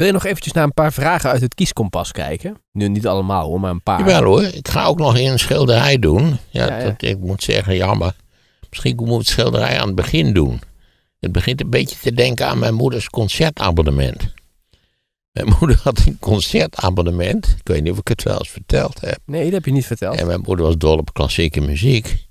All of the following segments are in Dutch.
Wil je nog eventjes naar een paar vragen uit het kieskompas kijken? Nu niet allemaal hoor, maar een paar. Jawel hoor, ik ga ook nog een schilderij doen. Ja, Dat, ik moet zeggen, jammer. Misschien moet ik het schilderij aan het begin doen. Het begint een beetje te denken aan mijn moeders concertabonnement. Mijn moeder had een concertabonnement. Ik weet niet of ik het wel eens verteld heb. Nee, dat heb je niet verteld. En mijn moeder was dol op klassieke muziek.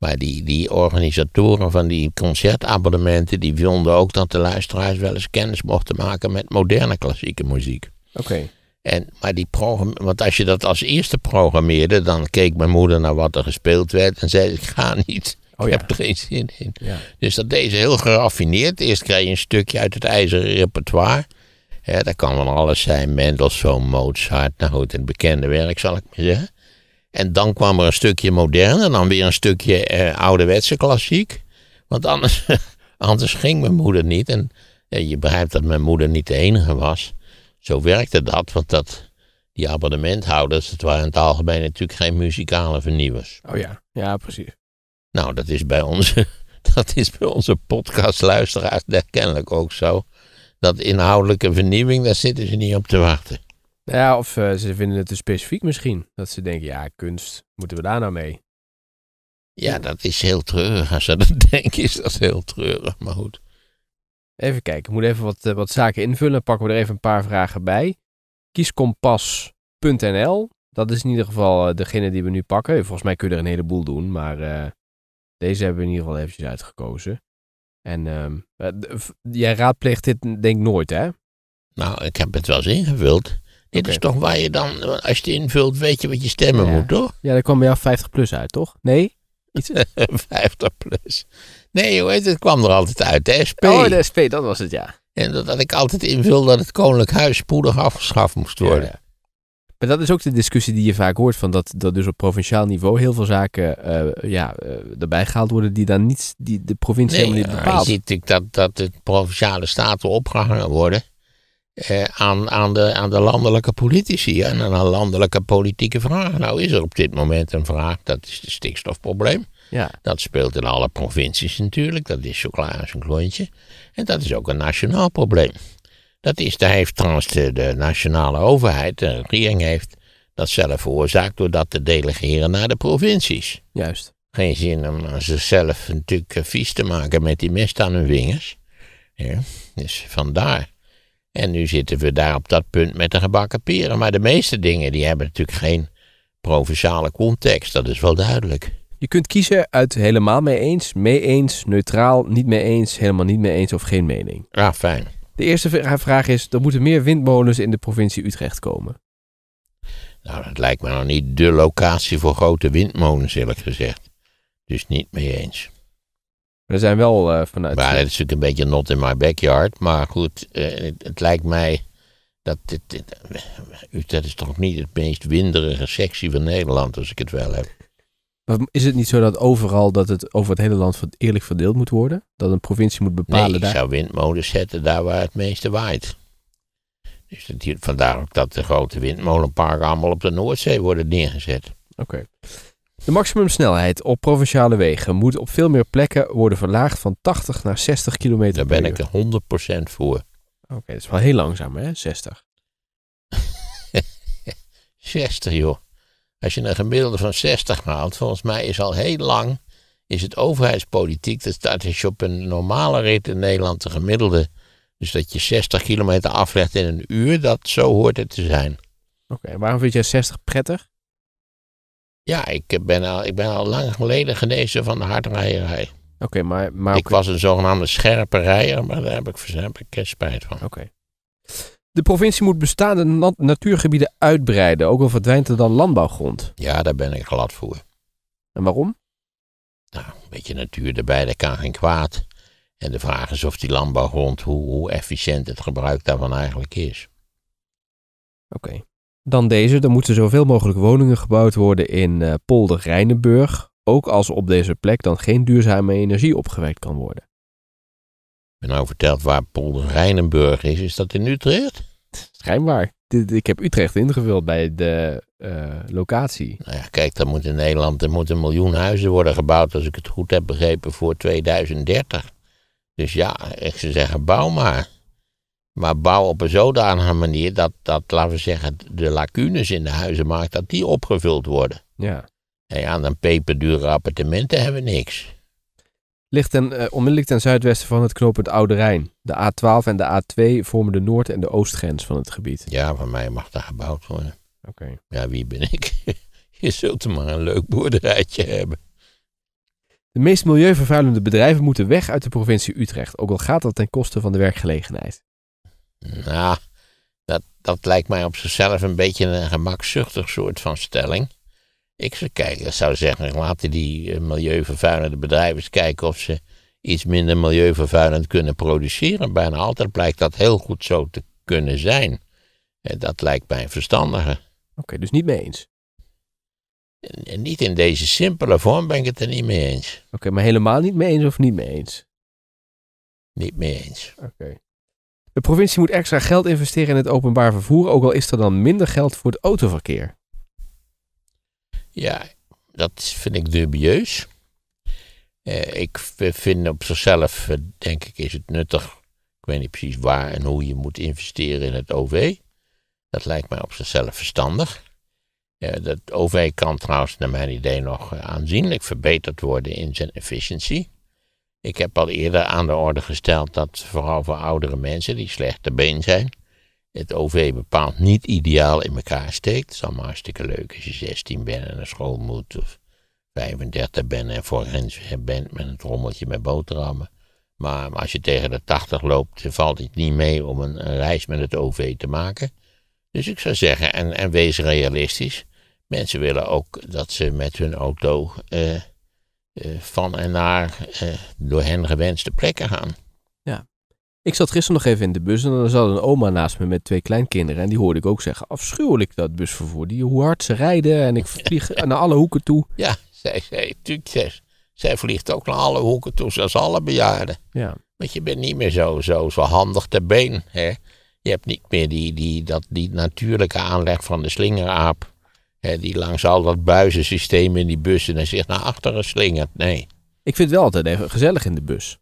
Maar die, die organisatoren van die concertabonnementen, die vonden ook dat de luisteraars wel eens kennis mochten maken met moderne klassieke muziek. Oké. En, maar die want als je dat als eerste programmeerde, dan keek mijn moeder naar wat er gespeeld werd en zei: Ik ga niet. Oh, ja. Ik heb er geen zin in. Ja. Dus dat deed ze heel geraffineerd. Eerst krijg je een stukje uit het ijzeren repertoire. Ja, dat kan van alles zijn: Mendelssohn, Mozart, nou goed, het bekende werk zal ik maar zeggen. En dan kwam er een stukje moderne, en dan weer een stukje eh, ouderwetse klassiek. Want anders, anders ging mijn moeder niet. En eh, je begrijpt dat mijn moeder niet de enige was. Zo werkte dat, want dat, die abonnementhouders, het waren in het algemeen natuurlijk geen muzikale vernieuwers. Oh ja, ja precies. Nou, dat is bij onze, dat is bij onze podcastluisteraars kennelijk ook zo. Dat inhoudelijke vernieuwing, daar zitten ze niet op te wachten. Ja, of eh, ze vinden het te specifiek misschien. Dat ze denken, ja, kunst, moeten we daar nou mee? Ja, dat is heel treurig. Als ze dat denken, is dat heel treurig, maar goed. Even kijken, ik moet even wat, eh, wat zaken invullen. Pakken we er even een paar vragen bij. Kieskompas.nl, dat is in ieder geval eh, degene die we nu pakken. Volgens mij kun je er een heleboel doen, maar deze hebben we in ieder geval eventjes uitgekozen. En ehm, jij raadpleegt dit denk ik nooit, hè? Nou, ik heb het wel eens ingevuld. Dit is toch waar je dan, als je het invult, weet je wat je stemmen moet, toch? Ja, daar kwam bij jou 50 plus uit, toch? Nee? Iets... 50 plus. Nee, hoe heet het? kwam er altijd uit. De SP. Oh, de SP, dat was het, ja. En dat, ik altijd invul dat het Koninklijk Huis spoedig afgeschaft moest worden. Ja, Maar dat is ook de discussie die je vaak hoort: van dat, dat dus op provinciaal niveau heel veel zaken eh, ja, eh, erbij gehaald worden die dan niet die de provincie helemaal niet eh, bepaalt. Ja, je ziet dat, dat de provinciale staten opgehangen worden eh, aan, de, landelijke politici en aan landelijke politieke vragen. Nou is er op dit moment een vraag, dat is het stikstofprobleem. Ja. Dat speelt in alle provincies natuurlijk, dat is zo klaar als een klontje. En dat is ook een nationaal probleem. Dat is, daar heeft trouwens de, nationale overheid, de eh, regering heeft dat zelf veroorzaakt door dat te delegeren naar de provincies. Juist. Geen zin om zichzelf natuurlijk eh, vies te maken met die mest aan hun vingers. Ja, dus vandaar. En nu zitten we daar op dat punt met de gebakken peren. Maar de meeste dingen die hebben natuurlijk geen provinciale context. Dat is wel duidelijk. Je kunt kiezen uit helemaal mee eens, mee eens, neutraal, niet mee eens, helemaal niet mee eens of geen mening. Ja, ah, fijn. De eerste vraag is: er moeten meer windmolens in de provincie Utrecht komen. Nou, dat lijkt me nog niet de locatie voor grote windmolens, eerlijk gezegd. Dus niet mee eens. We zijn wel eh, vanuit. Maar het is natuurlijk een beetje not in my backyard. Maar goed, eh, het, lijkt mij dat dit, Utrecht eh, is toch niet het meest winderige sectie van Nederland, als ik het wel heb. Is het niet zo dat overal dat het over het hele land eerlijk verdeeld moet worden? Dat een provincie moet bepalen. daar... ik zou windmolens zetten daar waar het meeste waait. Dus dat hier, vandaar ook dat de grote windmolenparken allemaal op de Noordzee worden neergezet. Oké. De maximumsnelheid op provinciale wegen moet op veel meer plekken worden verlaagd van 80 naar 60 km Daar ben ik er 100% voor. Oké, dat is wel heel langzaam hè, 60. 60 joh. Als je een gemiddelde van 60 haalt, volgens mij is al heel lang is het overheidspolitiek. Dat staat als dus je op een normale rit in Nederland de gemiddelde. Dus dat je 60 kilometer aflegt in een uur, dat zo hoort het te zijn. Oké, waarom vind jij 60 prettig? Ja, ik ben al, ik ben al lang geleden genezen van de hardrijderij. Oké, maar... maar ik was een zogenaamde scherpe rijder, maar daar heb ik, daar heb ik spijt van. Oké. De provincie moet bestaande natuurgebieden uitbreiden, ook al verdwijnt er dan landbouwgrond. Ja, daar ben ik glad voor. En waarom? Nou, een beetje natuur erbij, dat kan geen kwaad. En de vraag is of die landbouwgrond, hoe, hoe efficiënt het gebruik daarvan eigenlijk is. Oké dan deze. Er moeten zoveel mogelijk woningen gebouwd worden in eh, Polder Rijnenburg. Ook als op deze plek dan geen duurzame energie opgewekt kan worden. Ben nou verteld waar Polder Rijnenburg is, is dat in Utrecht? Schijnbaar. Ik heb Utrecht ingevuld bij de eh, locatie. Nou ja, kijk, dan moet in Nederland er moeten een miljoen huizen worden gebouwd, als ik het goed heb begrepen, voor 2030. Dus ja, ik zou zeggen, bouw maar. Maar bouw op een zodanige manier dat, dat, laten we zeggen, de lacunes in de huizen maakt dat die opgevuld worden. Ja. En aan een peperdure appartementen hebben we niks. Ligt ten, uh, onmiddellijk ten zuidwesten van het knooppunt Oude Rijn. De A12 en de A2 vormen de noord- en de oostgrens van het gebied. Ja, van mij mag daar gebouwd worden. Oké. Ja, wie ben ik? Je zult er maar een leuk boerderijtje hebben. De meest milieuvervuilende bedrijven moeten weg uit de provincie Utrecht, ook al gaat dat ten koste van de werkgelegenheid. Nou, dat, dat lijkt mij op zichzelf een beetje een gemakzuchtig soort van stelling. Ik zou kijken, zou zeggen, laten die eh, milieuvervuilende bedrijven kijken of ze iets minder milieuvervuilend kunnen produceren. Bijna altijd blijkt dat heel goed zo te kunnen zijn. En eh, dat lijkt mij verstandiger. Oké, dus niet mee eens? En niet in deze simpele vorm ben ik het er niet mee eens. Oké, maar helemaal niet mee eens of niet mee eens? Niet mee eens. Oké. De provincie moet extra geld investeren in het openbaar vervoer, ook al is er dan minder geld voor het autoverkeer. Ja, dat vind ik dubieus. Eh, ik vind op zichzelf, eh, denk ik, is het nuttig. Ik weet niet precies waar en hoe je moet investeren in het OV. Dat lijkt mij op zichzelf verstandig. Eh, dat OV kan trouwens, naar mijn idee, nog eh, aanzienlijk verbeterd worden in zijn efficiëntie. Ik heb al eerder aan de orde gesteld dat vooral voor oudere mensen die slecht te been zijn, het OV bepaald niet ideaal in elkaar steekt. Het is allemaal hartstikke leuk als je 16 bent en naar school moet, of 35 bent en voor grens bent met een trommeltje met boterhammen. Maar als je tegen de 80 loopt, valt het niet mee om een, een reis met het OV te maken. Dus ik zou zeggen, en, en wees realistisch. Mensen willen ook dat ze met hun auto eh, eh, van en naar eh, door hen gewenste plekken gaan. Ja. Ik zat gisteren nog even in de bus en er zat een oma naast me met twee kleinkinderen. En die hoorde ik ook zeggen, afschuwelijk dat busvervoer. Die, hoe hard ze rijden en ik vlieg naar alle hoeken toe. Ja, zij, zij, natuurlijk, zij, vliegt ook naar alle hoeken toe, zoals alle bejaarden. Ja. Want je bent niet meer zo, zo, zo handig ter been. Hè? Je hebt niet meer die, die, dat, die natuurlijke aanleg van de slingeraap. Hè, die langs al dat buizensysteem in die bussen en zich naar nou, achteren slingert. Nee. Ik vind het wel altijd even gezellig in de bus.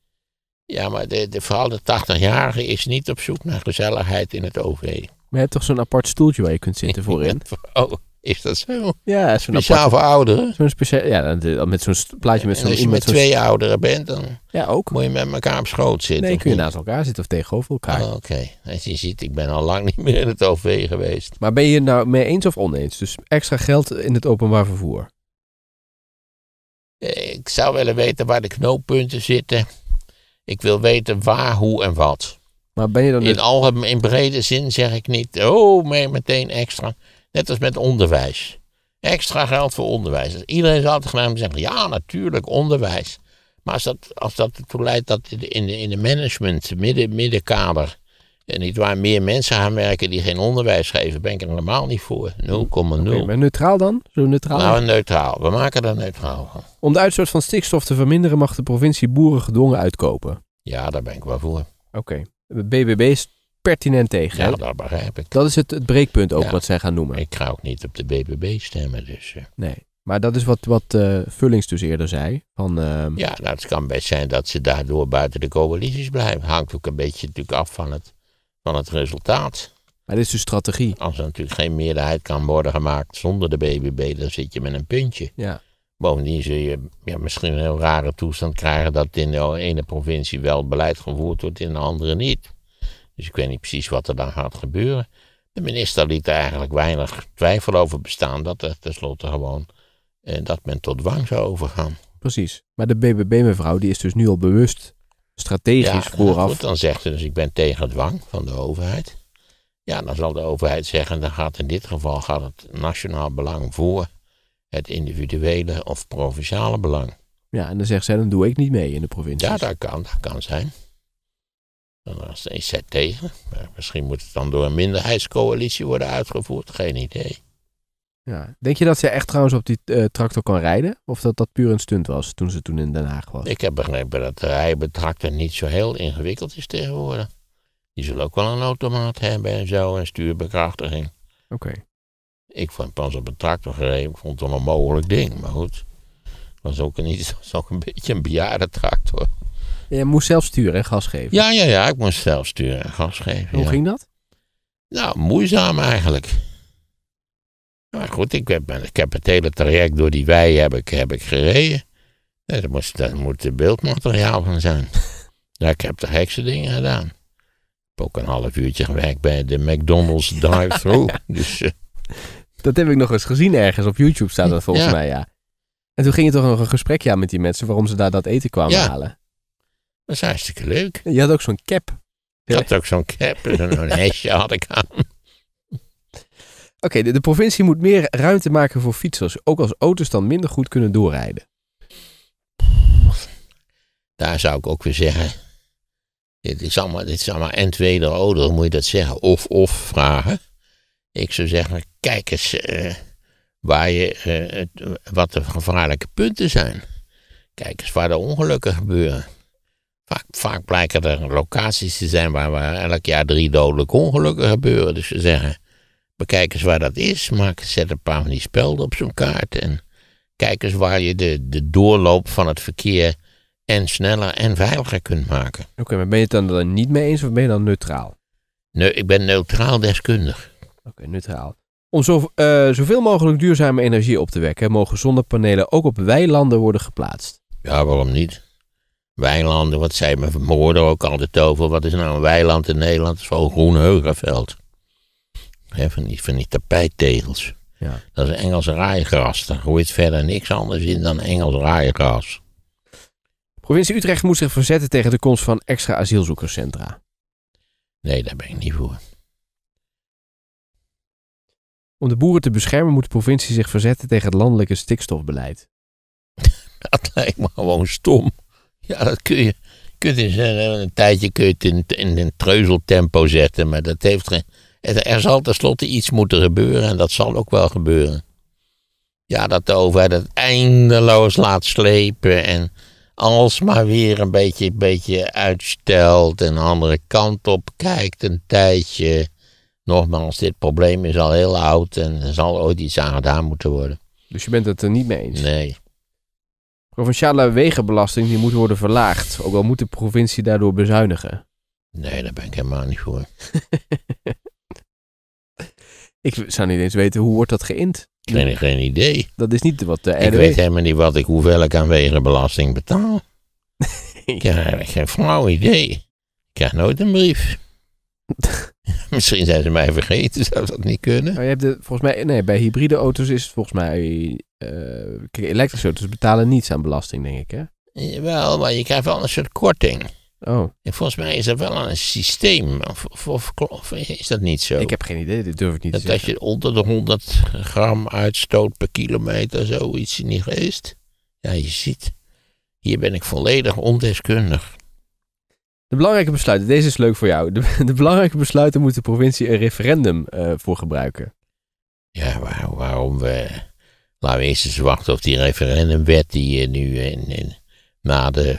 Ja, maar de, de, vooral de 80-jarige is niet op zoek naar gezelligheid in het OV. Maar je hebt toch zo'n apart stoeltje waar je kunt zitten voorin? Is dat zo? Ja, zo'n speciaal voor ouderen. speciaal, ja, met zo'n plaatje met zo'n. Als je met, twee ouderen bent, dan ja, ook. moet je met elkaar op schoot zitten. Nee, kun je naast elkaar zitten of tegenover elkaar. Oh, oké, als je ziet, ik ben al lang niet meer in het OV geweest. Maar ben je het nou mee eens of oneens? Dus extra geld in het openbaar vervoer? Eh, ik zou willen weten waar de knooppunten zitten. Ik wil weten waar, hoe en wat. Maar ben je dan in, algemeen, in brede zin zeg ik niet, oh, mee meteen extra. Net als met onderwijs. Extra geld voor onderwijs. Dus iedereen zou altijd gaan zeggen, ja natuurlijk, onderwijs. Maar als dat, als dat ertoe leidt dat in de, in de management, midden, middenkader, en niet waar meer mensen gaan werken die geen onderwijs geven, ben ik er helemaal niet voor. 0,0. Okay, maar neutraal dan? Zo neutraal? Nou, neutraal. We maken dat neutraal van. Om de uitstoot van stikstof te verminderen mag de provincie boeren gedwongen uitkopen. Ja, daar ben ik wel voor. Oké. BBB's pertinent tegen. Ja, hè? dat begrijp ik. Dat is het, het breekpunt ook wat zij gaan noemen. Ik ga ook niet op de BBB stemmen, dus... Eh. Nee, maar dat is wat, wat eh, Vullings dus eerder zei. Van, ehm, ja, nou, het kan best zijn dat ze daardoor buiten de coalities blijven. Hangt ook een beetje natuurlijk af van het, van het resultaat. Maar dit is de dus strategie. Als er natuurlijk geen meerderheid kan worden gemaakt zonder de BBB, dan zit je met een puntje. Ja. Bovendien zul je ja, misschien een heel rare toestand krijgen dat in de ene provincie wel beleid gevoerd wordt, in de andere niet. Dus ik weet niet precies wat er dan gaat gebeuren. De minister liet er eigenlijk weinig twijfel over bestaan dat er tenslotte gewoon eh, dat men tot dwang zou overgaan. Precies. Maar de BBB-mevrouw die is dus nu al bewust strategisch ja, nou vooraf. Goed, dan zegt ze dus ik ben tegen dwang van de overheid. Ja, dan zal de overheid zeggen, dan gaat in dit geval gaat het nationaal belang voor het individuele of provinciale belang. Ja, en dan zegt zij, dan doe ik niet mee in de provincie. Ja, dat kan, dat kan zijn. Dan was de EZ tegen. Maar misschien moet het dan door een minderheidscoalitie worden uitgevoerd. Geen idee. Ja. Denk je dat ze echt trouwens op die eh, tractor kan rijden? Of dat dat puur een stunt was toen ze toen in Den Haag was? Ik heb begrepen dat de rijbetractor niet zo heel ingewikkeld is tegenwoordig. Die zullen ook wel een automaat hebben en zo en stuurbekrachtiging. Oké. Ik vond pas op een tractor gereden, ik vond het een onmogelijk ding. Maar goed, het was ook, niet, was ook een beetje een bejaarde tractor. Je moest zelf sturen en gas geven. Ja, ja, ja, ik moest zelf sturen en gas geven. Hoe ging dat? Nou, moeizaam eigenlijk. Maar goed, ik heb, ik heb het hele traject door die wei heb ik, heb ik gereden. Daar moet, daar moet beeldmateriaal van zijn. ja, ik heb de gekste dingen gedaan. Ik heb ook een half uurtje gewerkt bij de McDonald's drive-thru. dus, eh. Dat heb ik nog eens gezien ergens. Op YouTube staat dat volgens mij, ja. En toen ging je toch nog een gesprekje aan met die mensen waarom ze daar dat eten kwamen halen. Dat is hartstikke leuk. Je had ook zo'n cap. Ik had ook zo'n cap en zo'n hesje had ik aan. Oké, de, provincie moet meer ruimte maken voor fietsers, ook als auto's dan minder goed kunnen doorrijden. Daar zou ik ook weer zeggen. Dit is allemaal, dit is allemaal en tweede ouder, moet je dat zeggen, of of vragen. Ik zou zeggen, kijk eens eh, waar je, eh, wat de gevaarlijke punten zijn. Kijk eens waar de ongelukken gebeuren. Vaak, blijken er locaties te zijn waar, waar elk jaar drie dodelijke ongelukken gebeuren. Dus ze zeggen, bekijk eens waar dat is, maak, zet een paar van die spelden op zo'n kaart en kijk eens waar je de, de doorloop van het verkeer en sneller en veiliger kunt maken. Oké, maar ben je het dan niet mee eens of ben je dan neutraal? Nee, ik ben neutraal deskundig. Oké, neutraal. Om zo, uh, zoveel mogelijk duurzame energie op te wekken, mogen zonnepanelen ook op weilanden worden geplaatst. Ja, waarom niet? Weilanden, wat zei mijn vermoorden ook al de over. Wat is nou een weiland in Nederland? Het is wel groen heugenveld, He, van, die, van die tapijttegels. Ja. Dat is Engels raaigras. Daar groeit verder niks anders in dan Engels raaigras. Provincie Utrecht moet zich verzetten tegen de komst van extra asielzoekerscentra. Nee, daar ben ik niet voor. Om de boeren te beschermen moet de provincie zich verzetten tegen het landelijke stikstofbeleid. Dat lijkt me gewoon stom. Ja, dat kun je. Kun je een tijdje kun je het in, een treuzeltempo zetten, maar dat heeft geen. Er zal tenslotte iets moeten gebeuren en dat zal ook wel gebeuren. Ja, dat de overheid het eindeloos laat slepen en alsmaar weer een beetje, een beetje uitstelt en de andere kant op kijkt een tijdje. Nogmaals, dit probleem is al heel oud en er zal ooit iets aan gedaan moeten worden. Dus je bent het er niet mee eens? Nee. Provinciale wegenbelasting die moet worden verlaagd, ook al moet de provincie daardoor bezuinigen. Nee, daar ben ik helemaal niet voor. ik zou niet eens weten hoe wordt dat Ik heb geen idee. Dat is niet wat de Ik weet helemaal niet wat ik, hoeveel ik aan wegenbelasting betaal. ik heb geen flauw idee. Ik krijg nooit een brief. Misschien zijn ze mij vergeten, zou dat niet kunnen. Maar je hebt de, volgens mij, nee, bij hybride auto's is het volgens mij. Eh, elektrische auto's betalen niets aan belasting, denk ik, hè? Jawel, maar je krijgt wel een soort korting. Oh. En volgens mij is dat wel een systeem. Of, of, of, is dat niet zo? Ik heb geen idee, dit durf ik niet te zeggen. Dat je onder de 100 gram uitstoot per kilometer, zoiets niet die geest. Ja, je ziet, hier ben ik volledig ondeskundig. De belangrijke besluiten, deze is leuk voor jou. De, de belangrijke besluiten moet de provincie een referendum eh, voor gebruiken. Ja, waarom we. Laten we eerst eens wachten of die referendumwet die eh, nu in, in na de,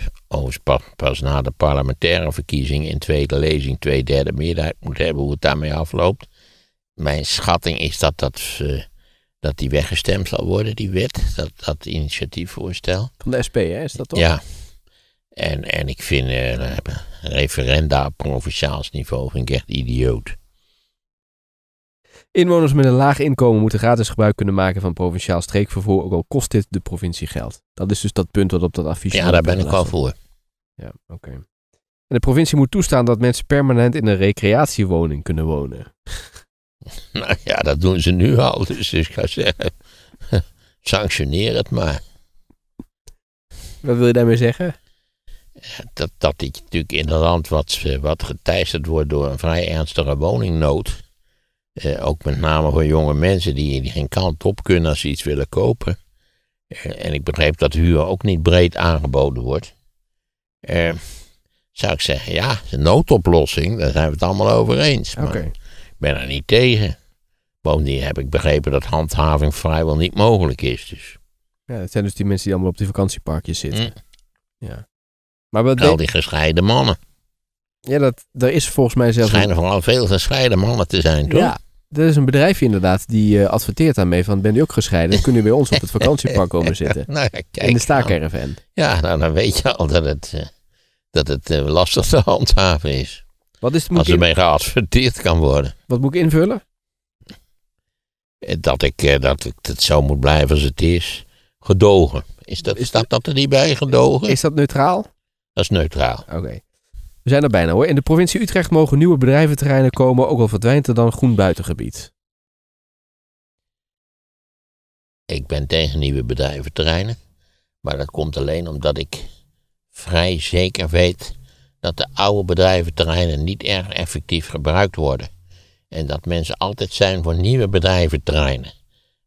pas, pas, na de parlementaire verkiezing in tweede lezing twee derde meerderheid moet hebben, hoe het daarmee afloopt. Mijn schatting is dat, dat, eh, dat die weggestemd zal worden, die wet, dat, dat initiatiefvoorstel. Van de SP, hè, is dat toch? Ja. En, en ik vind, uh, referenda op provinciaals niveau vind ik echt idioot. Inwoners met een laag inkomen moeten gratis gebruik kunnen maken van provinciaal streekvervoer, ook al kost dit de provincie geld. Dat is dus dat punt wat op dat affiche Ja, daar ben ik wel voor. Ja, oké. En de provincie moet toestaan dat mensen permanent in een recreatiewoning kunnen wonen. Nou ja, dat doen ze nu al, dus ik ga zeggen, sanctioneer het maar. Wat wil je daarmee zeggen? dat, dat dit natuurlijk in een land wat, eh, wat geteisterd wordt door een vrij ernstige woningnood. Eh, ook met name voor jonge mensen die, die, geen kant op kunnen als ze iets willen kopen. Eh, en ik begreep dat huur ook niet breed aangeboden wordt. Eh, zou ik zeggen, ja, een noodoplossing, daar zijn we het allemaal over eens. Maar ik ben er niet tegen. Bovendien heb ik begrepen dat handhaving vrijwel niet mogelijk is. Dus. Ja, het zijn dus die mensen die allemaal op die vakantieparkjes zitten. Mm. Ja. Maar wat al die gescheiden mannen. Ja, dat, er is volgens mij zelfs... Er schijnen vooral veel gescheiden mannen te zijn, toch? Ja, er is een bedrijfje inderdaad die uh, adverteert daarmee van... ben je ook gescheiden, dan kun u bij ons op het vakantiepark komen zitten. Nou in de nou. staakerven. Ja, nou, dan weet je al dat het, eh, dat het eh, lastig te handhaven is. Wat is het, Als ermee in... geadverteerd kan worden. Wat moet ik invullen? Dat ik, dat ik het zo moet blijven als het is. Gedogen. Is dat, is staat dat er niet bij, gedogen? Is dat neutraal? Dat is neutraal. Oké. We zijn er bijna hoor. In de provincie Utrecht mogen nieuwe bedrijventerreinen komen, ook al verdwijnt er dan groen buitengebied. Ik ben tegen nieuwe bedrijventerreinen, maar dat komt alleen omdat ik vrij zeker weet dat de oude bedrijventerreinen niet erg effectief gebruikt worden. En dat mensen altijd zijn voor nieuwe bedrijventerreinen.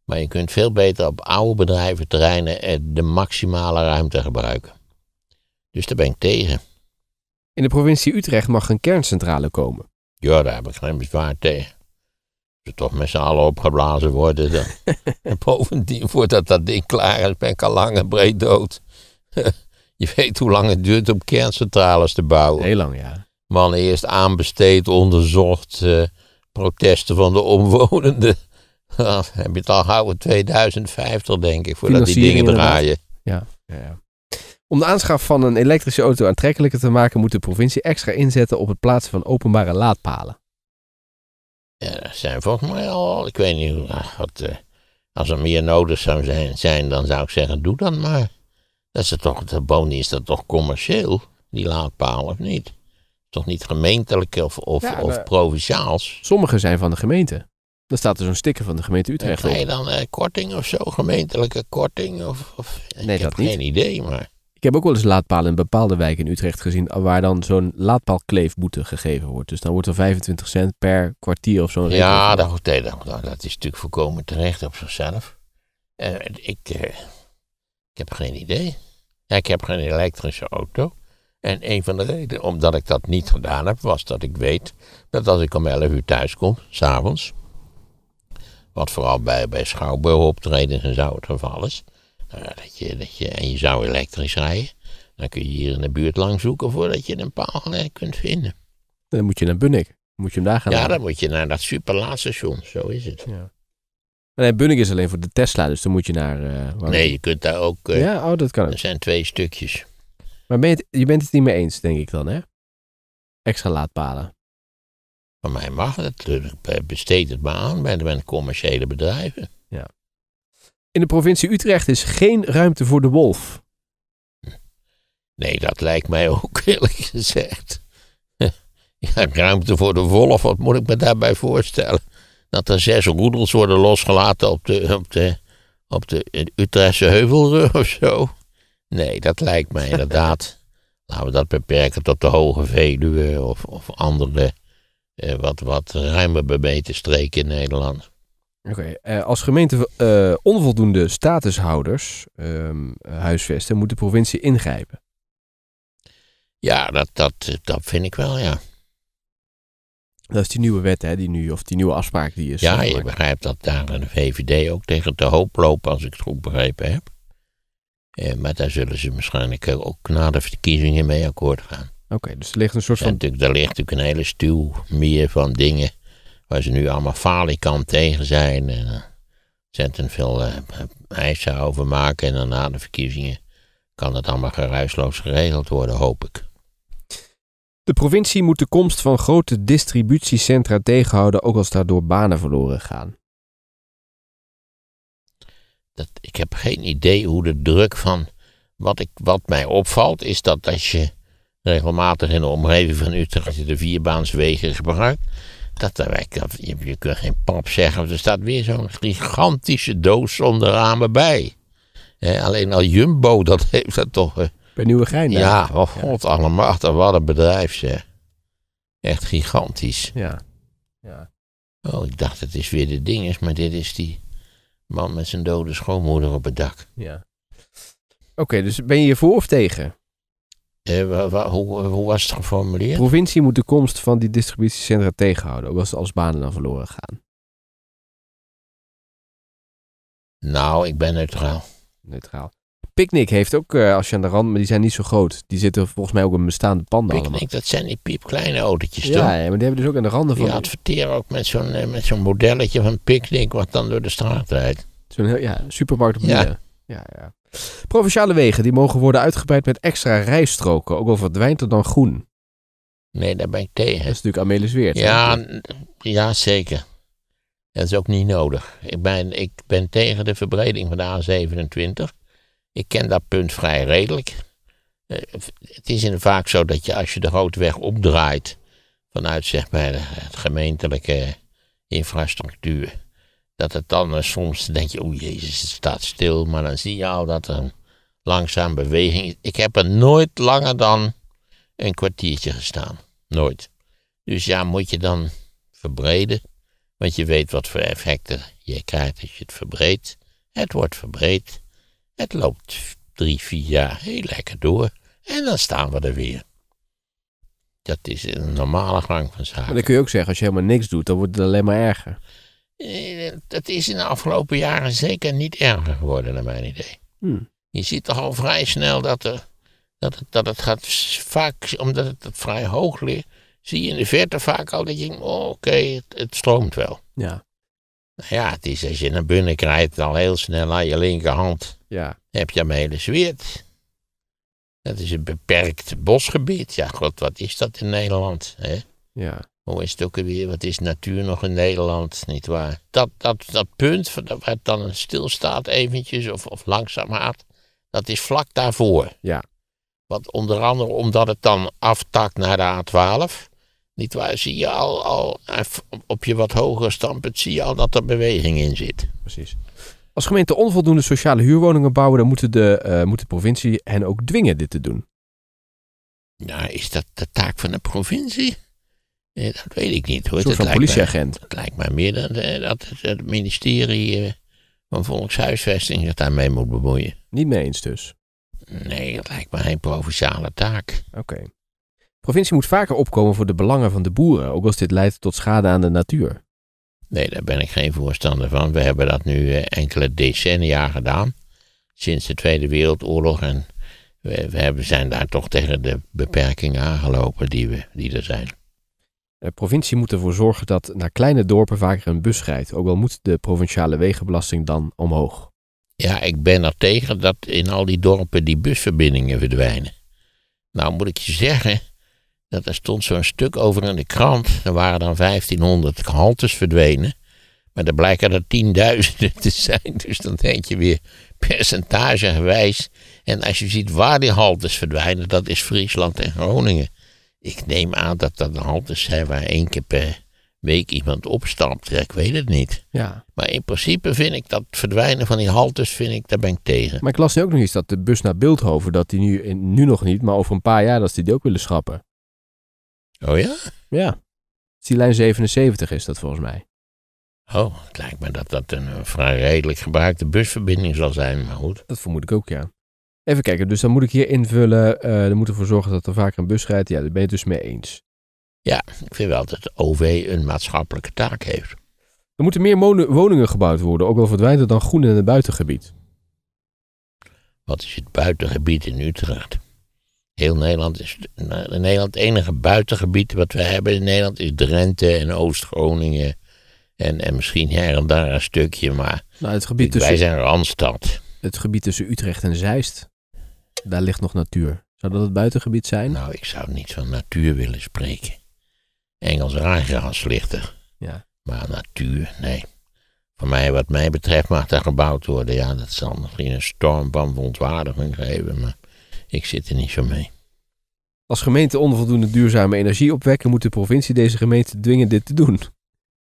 Maar je kunt veel beter op oude bedrijventerreinen eh, de maximale ruimte gebruiken. Dus daar ben ik tegen. In de provincie Utrecht mag een kerncentrale komen. Ja, daar heb ik geen bezwaar tegen. Als toch met z'n allen opgeblazen worden. Dan. en bovendien, voordat dat ding klaar is, ben ik al lang en breed dood. Je weet hoe lang het duurt om kerncentrales te bouwen. Heel lang, ja. Man, eerst aanbesteed, onderzocht, eh, protesten van de omwonenden. heb je het al gehouden 2050, denk ik, voordat die dingen draaien. Ja, ja, ja. Om de aanschaf van een elektrische auto aantrekkelijker te maken, moet de provincie extra inzetten op het plaatsen van openbare laadpalen. Ja, dat zijn volgens mij al, ik weet niet, nou, wat, eh, als er meer nodig zou zijn, dan zou ik zeggen, doe dat maar. Dat is het toch, de boni? is dat toch commercieel, die laadpalen of niet? Toch niet gemeentelijk of, of, provinciaals? Sommige zijn van de gemeente. Dan staat er zo'n sticker van de gemeente Utrecht op. Nee, dan eh, korting of zo, gemeentelijke korting of... of nee, ik dat heb niet. geen idee, maar... Ik heb ook wel eens laadpalen in bepaalde wijken in Utrecht gezien waar dan zo'n laadpaalkleefboete gegeven wordt. Dus dan wordt er 25 cent per kwartier of zo. Ja, dat, goed, dat, is natuurlijk voorkomen terecht op zichzelf. Uh, ik, uh, ik heb geen idee. Ik heb geen elektrische auto. En een van de redenen omdat ik dat niet gedaan heb, was dat ik weet dat als ik om 11 uur thuis kom, s'avonds, wat vooral bij, bij schouwburgoptredens en zo het geval is, eh, dat je, dat je, en je zou elektrisch rijden. Dan kun je hier in de buurt lang zoeken voordat je een paal kunt vinden. Dan moet je naar Bunnik. Moet je hem daar gaan Ja, dan moet je naar dat superlaadstation. Zo is het. Ja. Nee, Bunnik is alleen voor de Tesla, dus dan moet je naar... Eh, nee, je kunt daar ook... Eh, ja, oh, dat kan Er zijn twee stukjes. Maar ben je, je bent het niet mee eens, denk ik dan, hè? Extra laadpalen. Van mij mag het. Besteed het maar aan bij de commerciële bedrijven. Ja in de provincie Utrecht is geen ruimte voor de wolf. Nee, dat lijkt mij ook eerlijk gezegd. Ja, ruimte voor de wolf, wat moet ik me daarbij voorstellen? Dat er zes roedels worden losgelaten op de, op de, op de Utrechtse heuvelrug of zo. Nee, dat lijkt mij inderdaad. Laten we dat beperken tot de Hoge Veluwe of, of andere eh, wat, wat ruimer bemeten streken in Nederland. Oké, eh, als gemeente eh, onvoldoende statushouders ehm, huisvesten, moet de provincie ingrijpen. Ja, dat, dat, dat vind ik wel, ja. Dat is die nieuwe wet, hè, die nu, of die nieuwe afspraak die is. Ja, je begrijpt dat daar de VVD ook tegen te hoop lopen, als ik het goed begrepen heb. Eh, maar daar zullen ze waarschijnlijk ook na de verkiezingen mee akkoord gaan. Oké, dus er ligt een soort van. natuurlijk, er ligt natuurlijk een hele stuw meer van dingen Waar ze nu allemaal falikant tegen zijn. En eh, ontzettend veel uh, eisen over maken. En dan na de verkiezingen kan het allemaal geruisloos geregeld worden, hoop ik. De provincie moet de komst van grote distributiecentra tegenhouden, ook als daardoor banen verloren gaan. Dat, ik heb geen idee hoe de druk van. Wat, ik, wat mij opvalt is dat als je regelmatig in de omgeving van Utrecht de vierbaanswegen gebruikt, dat, dat, je, je kunt geen pap zeggen, er staat weer zo'n gigantische doos zonder ramen bij. alleen al Jumbo, dat heeft dat toch. Uh, Bij Nieuwegein, ja. wat oh, god, ja. wat een bedrijf zeg. Echt gigantisch. Ja. ja. Oh, ik dacht het is weer de dinges, maar dit is die man met zijn dode schoonmoeder op het dak. Ja. Oké, dus ben je voor of tegen? Eh, hoe, was het geformuleerd? De provincie moet de komst van die distributiecentra tegenhouden, ook als als banen dan verloren gaan. Nou, ik ben neutraal. Neutraal. Picnic heeft ook eh, als je aan de rand, maar die zijn niet zo groot. Die zitten volgens mij ook in bestaande panden Picnic, dat zijn die piepkleine autootjes toch? Ja, maar die hebben dus ook aan de randen van... Die adverteren ook met zo'n eh, met zo'n modelletje van Picnic wat dan door de straat rijdt. Zo'n ja, supermarkt op ja. ja, ja. Provinciale wegen die mogen worden uitgebreid met extra rijstroken, ook al verdwijnt er dan groen. Nee, daar ben ik tegen. Dat is natuurlijk Amelis Weert. Ja, ja, zeker. Dat is ook niet nodig. Ik ben, ik ben tegen de verbreding van de A27. Ik ken dat punt vrij redelijk. Eh, het is vaak zo dat je als je de weg opdraait vanuit zeg maar, het gemeentelijke infrastructuur, dat het dan eh, soms denk je, oh jezus, het staat stil. Maar dan zie je al dat er langzaam beweging is. Ik heb er nooit langer dan een kwartiertje gestaan. Nooit. Dus ja, moet je dan verbreden. Want je weet wat voor effecten je krijgt als je het verbreedt. Het wordt verbreed. Het loopt drie, vier jaar heel lekker door. En dan staan we er weer. Dat is een normale gang van zaken. Maar dan kun je ook zeggen, als je helemaal niks doet, dan wordt het alleen maar erger. Eh, het is in de afgelopen jaren zeker niet erger geworden, naar mijn idee. Hmm. Je ziet toch al vrij snel dat, er, dat, het, dat het gaat vaak, omdat het vrij hoog ligt, zie je in de verte vaak al dat je oh, oké, het, stroomt wel. Ja. Nou ja, het is als je naar binnen krijgt, al heel snel aan je linkerhand ja. heb je hem hele zweert. Dat is een beperkt bosgebied. Ja, god, wat is dat in Nederland? Hè? Ja hoe is het ook weer wat is natuur nog in Nederland, waar Dat, dat, dat punt waar het dan stilstaat eventjes, of, of gaat dat is vlak daarvoor. Ja. Want onder andere omdat het dan aftakt naar de A12, waar zie je al, al eh, op je wat hogere standpunt, zie je al dat er beweging in zit. Precies. Als gemeente onvoldoende sociale huurwoningen bouwen, dan moet de, uh, moet de provincie hen ook dwingen dit te doen. Nou, is dat de taak van de provincie? Nee, dat weet ik niet hoor. Een soort van politieagent. Het lijkt mij meer dat, eh, dat het, ministerie eh, van Volkshuisvesting zich daarmee moet bemoeien. Niet mee eens dus? Nee, dat lijkt mij een provinciale taak. Oké. Provincie moet vaker opkomen voor de belangen van de boeren, ook als dit leidt tot schade aan de natuur. Nee, daar ben ik geen voorstander van. We hebben dat nu eh, enkele decennia gedaan, sinds de Tweede Wereldoorlog. En we, we zijn daar toch tegen de beperkingen aangelopen die, we, die er zijn. De eh, provincie moet ervoor zorgen dat naar kleine dorpen vaker een bus rijdt, ook al moet de provinciale wegenbelasting dan omhoog. Ja, ik ben er tegen dat in al die dorpen die busverbindingen verdwijnen. Nou moet ik je zeggen, dat er stond zo'n stuk over in de krant. Er waren dan 1500 haltes verdwenen. Maar er blijken er tienduizenden te zijn. Dus dan denk je weer percentagegewijs. En als je ziet waar die haltes verdwijnen, dat is Friesland en Groningen. Ik neem aan dat dat een haltes zijn waar één keer per week iemand opstapt. ik weet het niet. Ja. Maar in principe vind ik dat verdwijnen van die haltes, vind ik, daar ben ik tegen. Maar ik las nu ook nog eens dat de bus naar Beeldhoven, dat die nu, nu nog niet, maar over een paar jaar dat ze die, ook willen schrappen. Oh ja? Ja. Die lijn 77 is dat volgens mij. Oh, het lijkt me dat dat een vrij redelijk gebruikte busverbinding zal zijn, maar goed. Dat vermoed ik ook, ja. Even kijken, dus dan moet ik hier invullen. Uh, dan moet ervoor zorgen dat er vaker een bus rijdt. Ja, daar ben je het dus mee eens. Ja, ik vind wel dat de OV een maatschappelijke taak heeft. Er moeten meer woningen gebouwd worden, ook al verdwijnt het dan groen in het buitengebied. Wat is het buitengebied in Utrecht? Heel Nederland is. Nou, Nederland, het enige buitengebied wat we hebben in Nederland is Drenthe en Oost-Groningen. En, en misschien her en daar een stukje, maar. Nou, het gebied tussen, wij zijn Randstad. Het gebied tussen Utrecht en Zeist. Daar ligt nog natuur. Zou dat het buitengebied zijn? Nou, ik zou niet van natuur willen spreken. Engels raar, ligt er. Ja. Maar natuur, nee. Voor mij, wat mij betreft, mag daar gebouwd worden. Ja, dat zal misschien een storm van verontwaardiging geven, maar ik zit er niet zo mee. Als gemeente onvoldoende duurzame energie opwekken, moet de provincie deze gemeente dwingen dit te doen.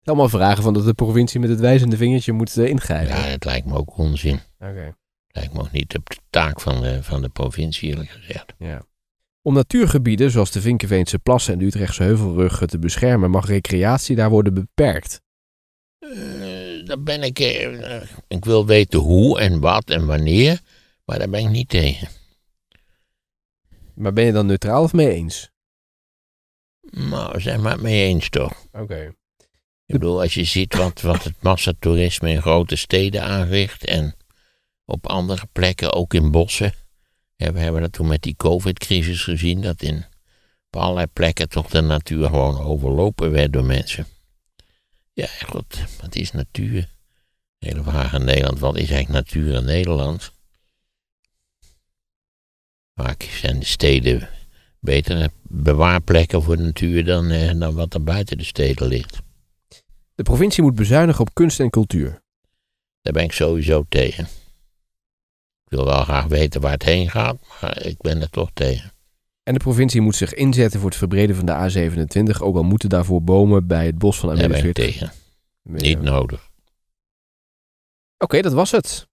Allemaal vragen van dat de provincie met het wijzende vingertje moet eh, ingrijpen. Ja, dat lijkt me ook onzin. Oké ik mag ook niet op de taak van de, van de provincie, eerlijk gezegd. Ja. Om natuurgebieden zoals de Vinkenveense plassen en de Utrechtse Heuvelrug te beschermen, mag recreatie daar worden beperkt. Uh, daar ben ik. Eh, ik wil weten hoe en wat en wanneer, maar daar ben ik niet tegen. Maar ben je dan neutraal of mee eens? Nou, zijn maar het mee eens toch? Oké. Ik bedoel, als je ziet wat, wat het massatoerisme in grote steden aanricht en op andere plekken, ook in bossen. Ja, we hebben dat toen met die COVID-crisis gezien, dat in, op allerlei plekken toch de natuur gewoon overlopen werd door mensen. Ja, goed, wat is natuur? hele vraag in Nederland, wat is eigenlijk natuur in Nederland? Vaak zijn de steden betere bewaarplekken voor de natuur dan, eh, dan wat er buiten de steden ligt. De provincie moet bezuinigen op kunst en cultuur. Daar ben ik sowieso tegen wil wel graag weten waar het heen gaat, maar ik ben er toch tegen. En de provincie moet zich inzetten voor het verbreden van de A27, ook al moeten daarvoor bomen bij het bos van Amersfoort. Daar ben ik tegen. Niet nodig. Oké, dat was het.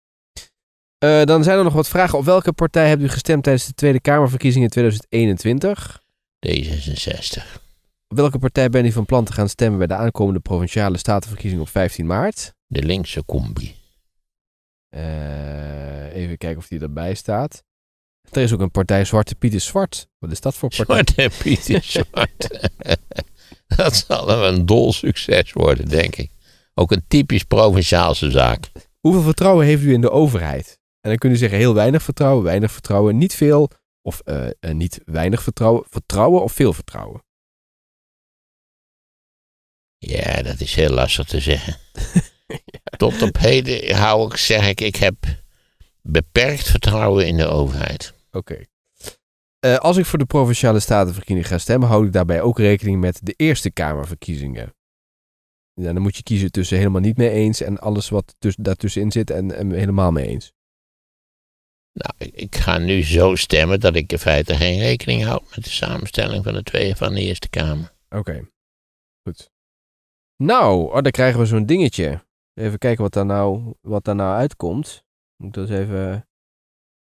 Eh, dan zijn er nog wat vragen. Op welke partij hebt u gestemd tijdens de Tweede Kamerverkiezingen 2021? D66. Op welke partij bent u van plan te gaan stemmen bij de aankomende provinciale statenverkiezing op 15 maart? De linkse combi. Eh, even kijken of die erbij staat. Er is ook een partij Zwarte Piet is Zwart. Wat is dat voor partij? Zwarte Piet is Zwart. dat zal een dol succes worden, denk ik. Ook een typisch provinciaalse zaak. Hoeveel vertrouwen heeft u in de overheid? En dan kunnen u zeggen heel weinig vertrouwen, weinig vertrouwen, niet veel of eh, eh, niet weinig vertrouwen, vertrouwen of veel vertrouwen. Ja, dat is heel lastig te zeggen. Tot op heden hou ik, zeg ik, ik heb beperkt vertrouwen in de overheid. Oké. Eh, als ik voor de provinciale statenverkiezingen ga stemmen, houd ik daarbij ook rekening met de Eerste Kamerverkiezingen. Ja, dan moet je kiezen tussen helemaal niet mee eens en alles wat dus daartussenin zit en, helemaal mee eens. Nou, ik ga nu zo stemmen dat ik in feite geen rekening houd met de samenstelling van de twee van de Eerste Kamer. Oké, goed. Nou, oh, dan krijgen we zo'n dingetje. Even kijken wat daar nou, wat daar nou uitkomt. Moet ik eens dus even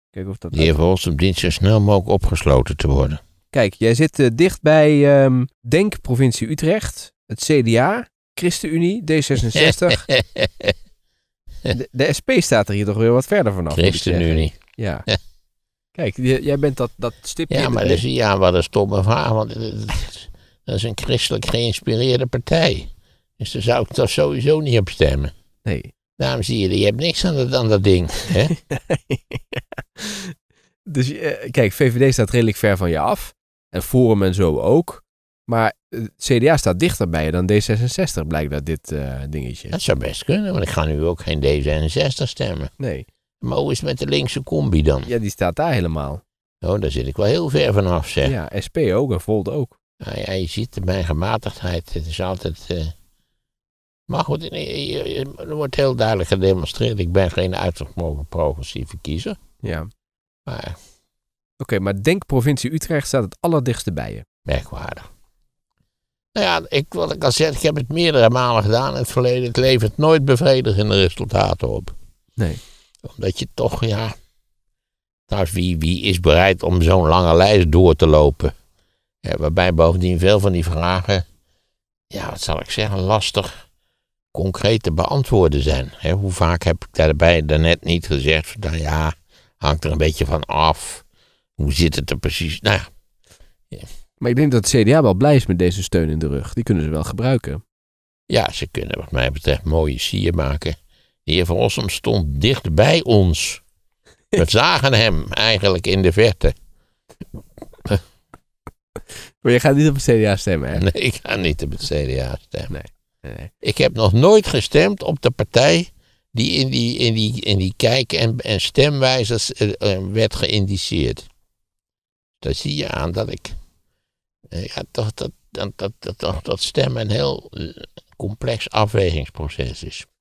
kijken of dat... Hier volgens op dienst zo snel mogelijk opgesloten te worden. Kijk, jij zit eh, dicht bij um, ehm, Denk, provincie Utrecht, het CDA, ChristenUnie, D66. de, SP staat er hier toch weer wat verder vanaf. ChristenUnie. Ja. Kijk, jij bent dat, dat stipje. Ja, maar dat je aan wat een stomme vraag, want dat is een christelijk geïnspireerde partij. Dus daar zou ik toch sowieso niet op stemmen. Nee. Daarom zie je, je hebt niks aan dat, dat ding. Hè? Dus eh, kijk, VVD staat redelijk ver van je af. En Forum en zo ook. Maar eh, CDA staat dichter bij je dan D66, dat dit uh, dingetje. Dat zou best kunnen, want ik ga nu ook geen D66 stemmen. Nee. Maar hoe is met de linkse combi dan? Ja, die staat daar helemaal. Oh, daar zit ik wel heel ver vanaf, zeg. Ja, SP ook en Volt ook. Nou ja, je ziet, mijn gematigdheid, het is altijd... Maar goed, er wordt heel duidelijk gedemonstreerd. Ik ben geen uitgesproken progressieve kiezer. Ja. Maar... Oké, maar denk provincie Utrecht staat het allerdichtste bij je. Merkwaardig. Nou ja, ik, wat ik al zeg, ik heb het meerdere malen gedaan in het verleden. Het levert nooit bevredigende resultaten op. Nee. Omdat je toch, ja... Trouwens, wie, wie is bereid om zo'n lange lijst door te lopen? waarbij bovendien veel van die vragen... Ja, wat zal ik zeggen, lastig concreet te beantwoorden zijn. hoe vaak heb ik daarbij daarnet niet gezegd, nou ja, hangt er een beetje van af. Hoe zit het er precies? Nou ja. ja. Maar ik denk dat het CDA wel blij is met deze steun in de rug. Die kunnen ze wel gebruiken. Ja, ze kunnen wat mij betreft mooie sier maken. De heer Van Rossum stond dicht bij ons. We zagen hem eigenlijk in de verte. maar je gaat niet op het CDA stemmen, hè? Nee, ik ga niet op het CDA stemmen. Nee. Eh, ik heb nog nooit gestemd op de partij die in die, in die, in die kijk- en, en stemwijzers eh, eh, werd geïndiceerd. Daar zie je aan dat ik. ja, dat, dat, dat, dat, dat, dat stemmen een heel complex afwegingsproces is.